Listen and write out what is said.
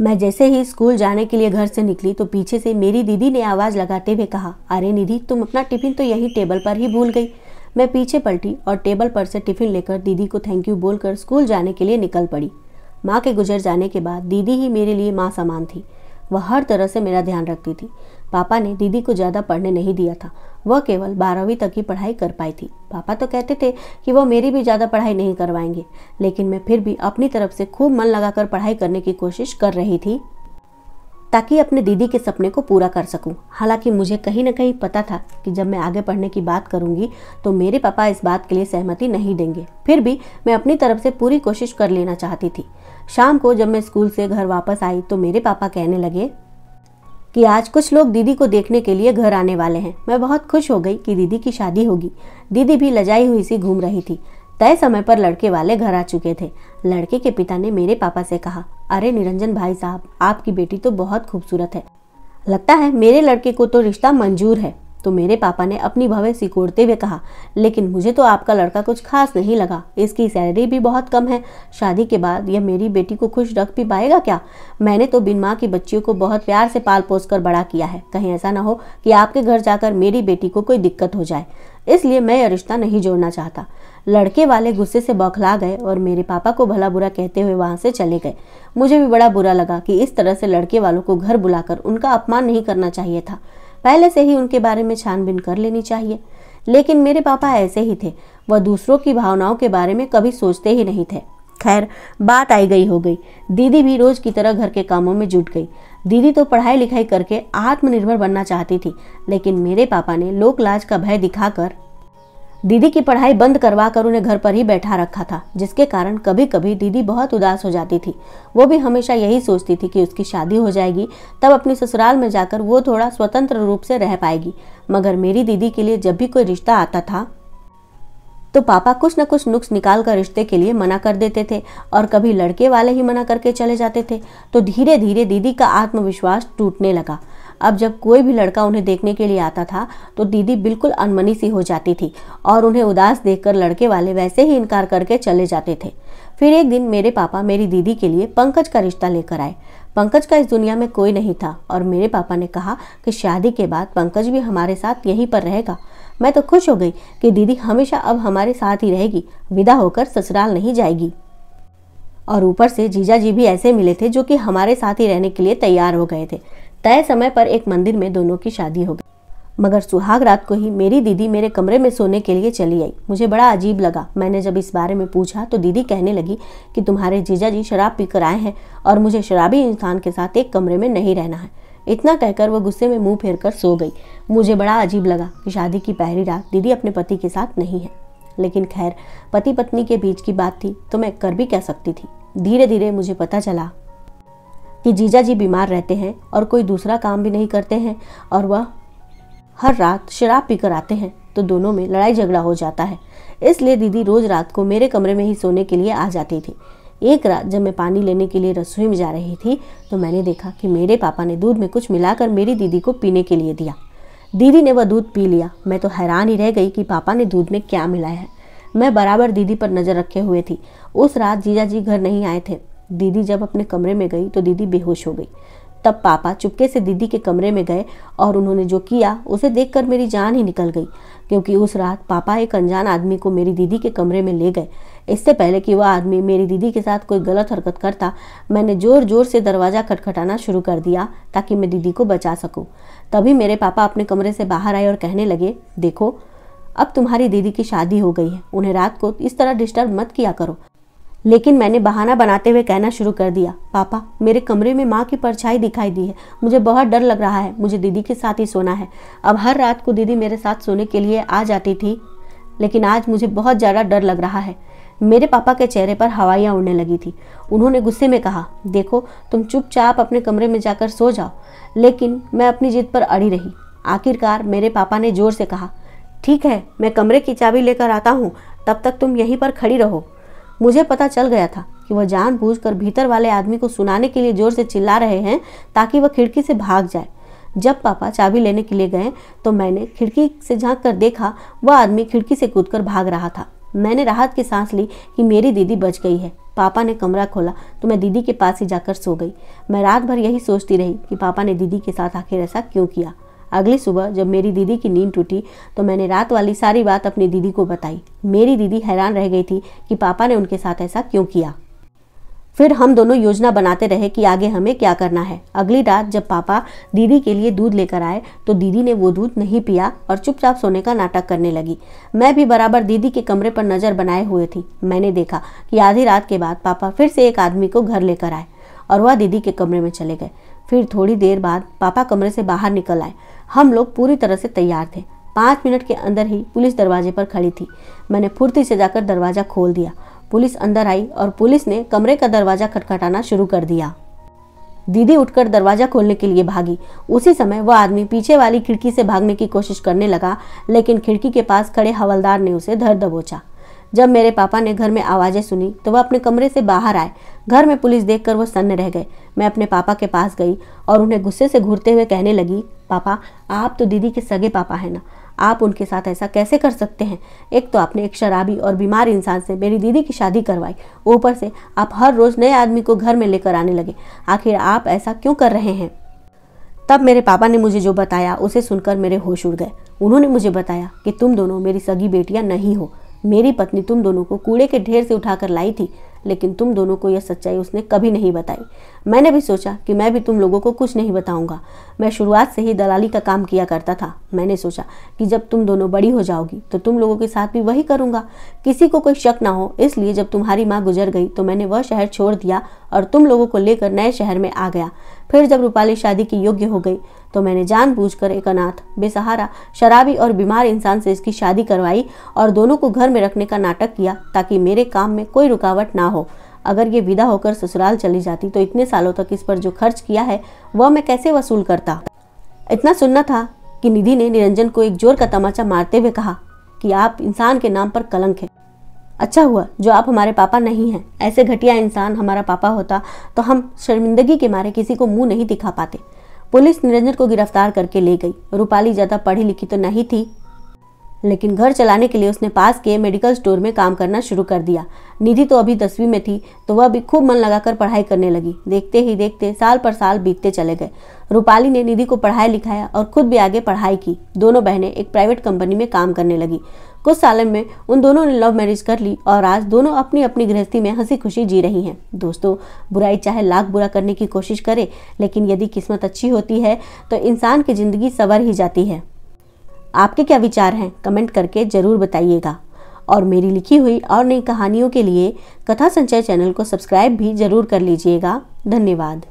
मैं जैसे ही स्कूल जाने के लिए घर से निकली तो पीछे से मेरी दीदी ने आवाज़ लगाते हुए कहा अरे निधि तुम अपना टिफ़िन तो यहीं टेबल पर ही भूल गई मैं पीछे पलटी और टेबल पर से टिफ़िन लेकर दीदी को थैंक यू बोलकर स्कूल जाने के लिए निकल पड़ी माँ के गुजर जाने के बाद दीदी ही मेरे लिए माँ समान थी वह हर तरह से मेरा ध्यान रखती थी पापा ने दीदी को ज़्यादा पढ़ने नहीं दिया था वह केवल बारहवीं तक की पढ़ाई कर पाई थी पापा तो कहते थे कि वह मेरी भी ज़्यादा पढ़ाई नहीं करवाएंगे लेकिन मैं फिर भी अपनी तरफ से खूब मन लगाकर पढ़ाई करने की कोशिश कर रही थी ताकि अपने दीदी के सपने को पूरा कर सकूं। हालांकि मुझे कहीं ना कहीं पता था कि जब मैं आगे पढ़ने की बात करूंगी तो मेरे पापा इस बात के लिए सहमति नहीं देंगे फिर भी मैं अपनी तरफ से पूरी कोशिश कर लेना चाहती थी शाम को जब मैं स्कूल से घर वापस आई तो मेरे पापा कहने लगे कि आज कुछ लोग दीदी को देखने के लिए घर आने वाले हैं मैं बहुत खुश हो गई कि दीदी की शादी होगी दीदी भी लजाई हुई सी घूम रही थी तय समय पर लड़के वाले घर आ चुके थे लड़के के पिता ने मेरे पापा से कहा अरे निरंजन भाई साहब आपकी बेटी तो बहुत खूबसूरत है लगता है मेरे लड़के को तो रिश्ता मंजूर है तो मेरे पापा ने अपनी भवे सिकोड़ते हुए कहा लेकिन मुझे तो आपका लड़का कुछ खास नहीं लगा इसकी सैलरी भी बहुत कम है शादी के बाद यह मेरी बेटी को खुश रख भी पाएगा क्या मैंने तो बिन माँ की बच्चियों को बहुत प्यार से पाल पोस कर बड़ा किया है कहीं ऐसा ना हो कि आपके घर जाकर मेरी बेटी को कोई दिक्कत हो जाए इसलिए मैं यह रिश्ता नहीं जोड़ना चाहता लड़के वाले गुस्से से बौखला गए और मेरे पापा को भला बुरा कहते हुए वहां से चले गए मुझे भी बड़ा बुरा लगा कि इस तरह से लड़के वालों को घर बुलाकर उनका अपमान नहीं करना चाहिए था पहले से ही उनके बारे में छानबीन कर लेनी चाहिए लेकिन मेरे पापा ऐसे ही थे वह दूसरों की भावनाओं के बारे में कभी सोचते ही नहीं थे खैर बात आई गई हो गई दीदी भी रोज की तरह घर के कामों में जुट गई दीदी तो पढ़ाई लिखाई करके आत्मनिर्भर बनना चाहती थी लेकिन मेरे पापा ने लोकलाज का भय दिखाकर दीदी की पढ़ाई बंद करवा कर उन्हें घर पर ही बैठा रखा था जिसके कारण कभी कभी दीदी बहुत उदास हो जाती थी वो भी हमेशा यही सोचती थी कि उसकी शादी हो जाएगी तब अपने ससुराल में जाकर वो थोड़ा स्वतंत्र रूप से रह पाएगी मगर मेरी दीदी के लिए जब भी कोई रिश्ता आता था तो पापा कुछ न कुछ नुक्स निकाल कर रिश्ते के लिए मना कर देते थे और कभी लड़के वाले ही मना करके चले जाते थे तो धीरे धीरे दीदी का आत्मविश्वास टूटने लगा अब जब कोई भी लड़का उन्हें देखने के लिए आता था तो दीदी बिल्कुल अनमनी सी हो जाती थी और उन्हें उदास देखकर लड़के वाले वैसे ही इनकार करके चले जाते थे फिर एक दिन मेरे पापा मेरी दीदी के लिए पंकज का रिश्ता लेकर आए पंकज का इस दुनिया में कोई नहीं था और मेरे पापा ने कहा कि शादी के बाद पंकज भी हमारे साथ यहीं पर रहेगा मैं तो खुश हो गई कि दीदी हमेशा अब हमारे साथ ही रहेगी विदा होकर ससुराल नहीं जाएगी और ऊपर से जीजा जी भी ऐसे मिले थे जो कि हमारे साथ ही रहने के लिए तैयार हो गए थे तय समय पर एक मंदिर में दोनों की शादी हो गई मगर सुहाग रात को ही मेरी दीदी मेरे कमरे में सोने के लिए चली आई मुझे बड़ा अजीब लगा मैंने जब इस बारे में पूछा तो दीदी कहने लगी कि तुम्हारे जीजा जी शराब पीकर आए हैं और मुझे शराबी इंसान के साथ एक कमरे में नहीं रहना है इतना कहकर वह गुस्से में मुंह फेर कर सो गई मुझे बड़ा अजीब लगा कि शादी की पहली रात दीदी अपने पति के साथ नहीं है लेकिन खैर पति पत्नी के बीच की बात थी तो मैं कर भी कह सकती थी धीरे धीरे मुझे पता चला कि जीजा जी बीमार रहते हैं और कोई दूसरा काम भी नहीं करते हैं और वह हर रात शराब पीकर आते हैं तो दोनों में लड़ाई झगड़ा हो जाता है इसलिए दीदी रोज रात को मेरे कमरे में ही सोने के लिए आ जाती थी एक रात जब मैं पानी लेने के लिए रसोई में जा रही थी तो मैंने देखा कि मेरे पापा ने दूध में कुछ मिलाकर मेरी दीदी को पीने के लिए दिया दीदी ने वह दूध पी लिया मैं तो हैरान ही रह गई कि पापा ने दूध में क्या मिलाया है मैं बराबर दीदी पर नज़र रखे हुए थी उस रात जीजा जी घर नहीं आए थे दीदी जब अपने कमरे में गई तो दीदी बेहोश हो गई तब पापा चुपके से दीदी के कमरे में गए और उन्होंने जो किया उसे देखकर मेरी जान ही निकल गई क्योंकि उस रात पापा एक अनजान आदमी को मेरी दीदी के कमरे में ले गए इससे पहले कि वह आदमी मेरी दीदी के साथ कोई गलत हरकत करता मैंने जोर जोर से दरवाज़ा खटखटाना शुरू कर दिया ताकि मैं दीदी को बचा सकूं। तभी मेरे पापा अपने कमरे से बाहर आए और कहने लगे देखो अब तुम्हारी दीदी की शादी हो गई है उन्हें रात को इस तरह डिस्टर्ब मत किया करो लेकिन मैंने बहाना बनाते हुए कहना शुरू कर दिया पापा मेरे कमरे में माँ की परछाई दिखाई दी है मुझे बहुत डर लग रहा है मुझे दीदी के साथ ही सोना है अब हर रात को दीदी मेरे साथ सोने के लिए आ जाती थी लेकिन आज मुझे बहुत ज़्यादा डर लग रहा है मेरे पापा के चेहरे पर हवाइयाँ उड़ने लगी थी उन्होंने गुस्से में कहा देखो तुम चुपचाप अपने कमरे में जाकर सो जाओ लेकिन मैं अपनी जिद पर अड़ी रही आखिरकार मेरे पापा ने जोर से कहा ठीक है मैं कमरे की चाबी लेकर आता हूँ तब तक तुम यहीं पर खड़ी रहो मुझे पता चल गया था कि वह जानबूझकर भीतर वाले आदमी को सुनाने के लिए जोर से चिल्ला रहे हैं ताकि वह खिड़की से भाग जाए जब पापा चाबी लेने के लिए गए तो मैंने खिड़की से झांक कर देखा वह आदमी खिड़की से कूदकर भाग रहा था मैंने राहत की सांस ली कि मेरी दीदी बच गई है पापा ने कमरा खोला तो मैं दीदी के पास ही जाकर सो गई मैं रात भर यही सोचती रही कि पापा ने दीदी के साथ आखिर ऐसा क्यों किया अगली सुबह जब मेरी दीदी की नींद टूटी तो मैंने रात वाली सारी बात अपनी दीदी को बताई मेरी दीदी हैरान रह गई थी कि पापा ने उनके साथ ऐसा क्यों किया फिर हम दोनों योजना बनाते रहे कि आगे हमें क्या करना है अगली रात जब पापा दीदी के लिए दूध लेकर आए तो दीदी ने वो दूध नहीं पिया और चुपचाप सोने का नाटक करने लगी मैं भी बराबर दीदी के कमरे पर नज़र बनाए हुए थी मैंने देखा कि आधी रात के बाद पापा फिर से एक आदमी को घर लेकर आए और वह दीदी के कमरे में चले गए फिर थोड़ी देर बाद पापा कमरे से बाहर निकल आए हम लोग पूरी तरह से तैयार थे पाँच मिनट के अंदर ही पुलिस दरवाजे पर खड़ी थी मैंने फुर्ती से जाकर दरवाज़ा खोल दिया पुलिस अंदर आई और पुलिस ने कमरे का दरवाज़ा खटखटाना शुरू कर दिया दीदी उठकर दरवाज़ा खोलने के लिए भागी उसी समय वह आदमी पीछे वाली खिड़की से भागने की कोशिश करने लगा लेकिन खिड़की के पास खड़े हवलदार ने उसे धर दबोचा जब मेरे पापा ने घर में आवाज़ें सुनी तो वह अपने कमरे से बाहर आए घर में पुलिस देखकर वो सन्न रह गए मैं अपने पापा के पास गई और उन्हें गुस्से से घूरते हुए कहने लगी पापा आप तो दीदी के सगे पापा हैं ना आप उनके साथ ऐसा कैसे कर सकते हैं एक तो आपने एक शराबी और बीमार इंसान से मेरी दीदी की शादी करवाई ऊपर से आप हर रोज़ नए आदमी को घर में लेकर आने लगे आखिर आप ऐसा क्यों कर रहे हैं तब मेरे पापा ने मुझे जो बताया उसे सुनकर मेरे होश उड़ गए उन्होंने मुझे बताया कि तुम दोनों मेरी सगी बेटियां नहीं हो मेरी पत्नी तुम दोनों को कूड़े के ढेर से उठाकर लाई थी लेकिन तुम दोनों को यह सच्चाई उसने कभी नहीं बताई मैंने भी सोचा कि मैं भी तुम लोगों को कुछ नहीं बताऊंगा मैं शुरुआत से ही दलाली का काम किया करता था मैंने सोचा कि जब तुम दोनों बड़ी हो जाओगी तो तुम लोगों के साथ भी वही करूंगा किसी को कोई शक ना हो इसलिए जब तुम्हारी माँ गुजर गई तो मैंने वह शहर छोड़ दिया और तुम लोगों को लेकर नए शहर में आ गया फिर जब रूपाली शादी की योग्य हो गई तो मैंने जानबूझकर एक अनाथ बेसहारा शराबी और बीमार इंसान से इसकी शादी करवाई और दोनों को घर में रखने का नाटक किया ताकि मेरे काम में कोई रुकावट ना हो अगर ये विदा होकर ससुराल चली जाती तो इतने सालों तक इस पर जो खर्च किया है वह मैं कैसे वसूल करता इतना सुनना था कि निधि ने निरंजन को एक जोर का तमाचा मारते हुए कहा कि आप इंसान के नाम पर कलंक है अच्छा हुआ जो आप हमारे पापा नहीं हैं ऐसे घटिया इंसान हमारा पापा होता तो हम शर्मिंदगी के मारे किसी को मुंह नहीं दिखा पाते पुलिस निरंजन को गिरफ्तार करके ले गई रूपाली ज़्यादा पढ़ी लिखी तो नहीं थी लेकिन घर चलाने के लिए उसने पास के मेडिकल स्टोर में काम करना शुरू कर दिया निधि तो अभी दसवीं में थी तो वह भी खूब मन लगाकर पढ़ाई करने लगी देखते ही देखते साल पर साल बीतते चले गए रूपाली ने निधि को पढ़ाया लिखाया और खुद भी आगे पढ़ाई की दोनों बहनें एक प्राइवेट कंपनी में काम करने लगी कुछ साल में उन दोनों ने लव मैरिज कर ली और आज दोनों अपनी अपनी गृहस्थी में हंसी खुशी जी रही हैं दोस्तों बुराई चाहे लाख बुरा करने की कोशिश करे लेकिन यदि किस्मत अच्छी होती है तो इंसान की ज़िंदगी सवर ही जाती है आपके क्या विचार हैं कमेंट करके ज़रूर बताइएगा और मेरी लिखी हुई और नई कहानियों के लिए कथा संचय चैनल को सब्सक्राइब भी ज़रूर कर लीजिएगा धन्यवाद